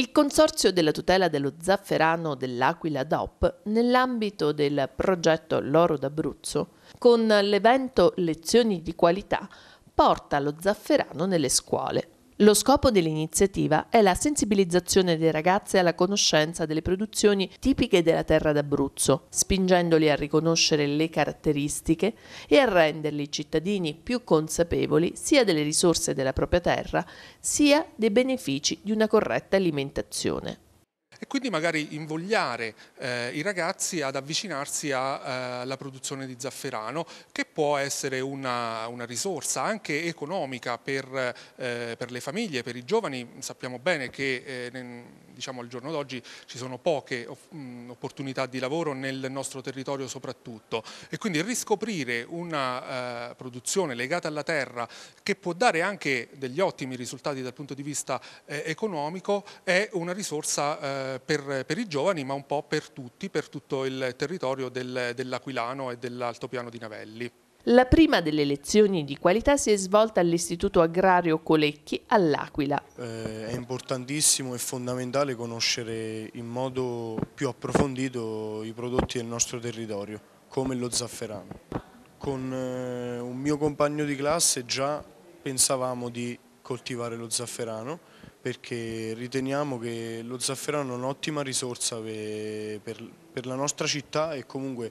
Il Consorzio della tutela dello zafferano dell'Aquila DOP, nell'ambito del progetto L'Oro d'Abruzzo, con l'evento Lezioni di qualità, porta lo zafferano nelle scuole. Lo scopo dell'iniziativa è la sensibilizzazione dei ragazzi alla conoscenza delle produzioni tipiche della terra d'Abruzzo, spingendoli a riconoscere le caratteristiche e a renderli cittadini più consapevoli sia delle risorse della propria terra, sia dei benefici di una corretta alimentazione e quindi magari invogliare eh, i ragazzi ad avvicinarsi a, alla eh, produzione di zafferano che può essere una, una risorsa anche economica per, eh, per, le famiglie, per i giovani, sappiamo bene che eh, diciamo, al giorno d'oggi ci sono poche mm, opportunità di lavoro nel nostro territorio soprattutto e quindi riscoprire una eh, produzione legata alla terra che può dare anche degli ottimi risultati dal punto di vista eh, economico è una risorsa eh, per, i giovani ma un po' per tutti, per tutto il territorio dell'Aquilano e dell'Altopiano di Navelli. La prima delle lezioni di qualità si è svolta all'Istituto Agrario Colecchi all'Aquila. Eh, è importantissimo e fondamentale conoscere in modo più approfondito i prodotti del nostro territorio, come lo zafferano. Con eh, un mio compagno di classe già pensavamo di coltivare lo zafferano perché riteniamo che lo zafferano è un'ottima risorsa per, per, per la nostra città e comunque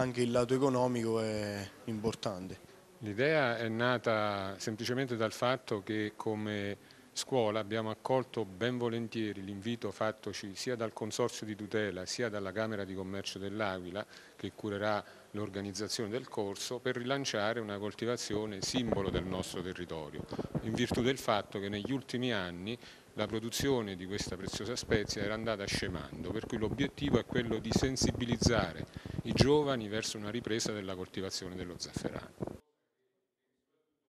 anche il lato economico è importante. L'idea è nata semplicemente dal fatto che come scuola abbiamo accolto ben volentieri l'invito fattoci sia dal Consorzio di tutela sia dalla Camera di Commercio dell'Aquila che curerà l'organizzazione del corso per rilanciare una coltivazione simbolo del nostro territorio, in virtù del fatto che negli ultimi anni la produzione di questa preziosa spezia era andata scemando, per cui l'obiettivo è quello di sensibilizzare i giovani verso una ripresa della coltivazione dello zafferano.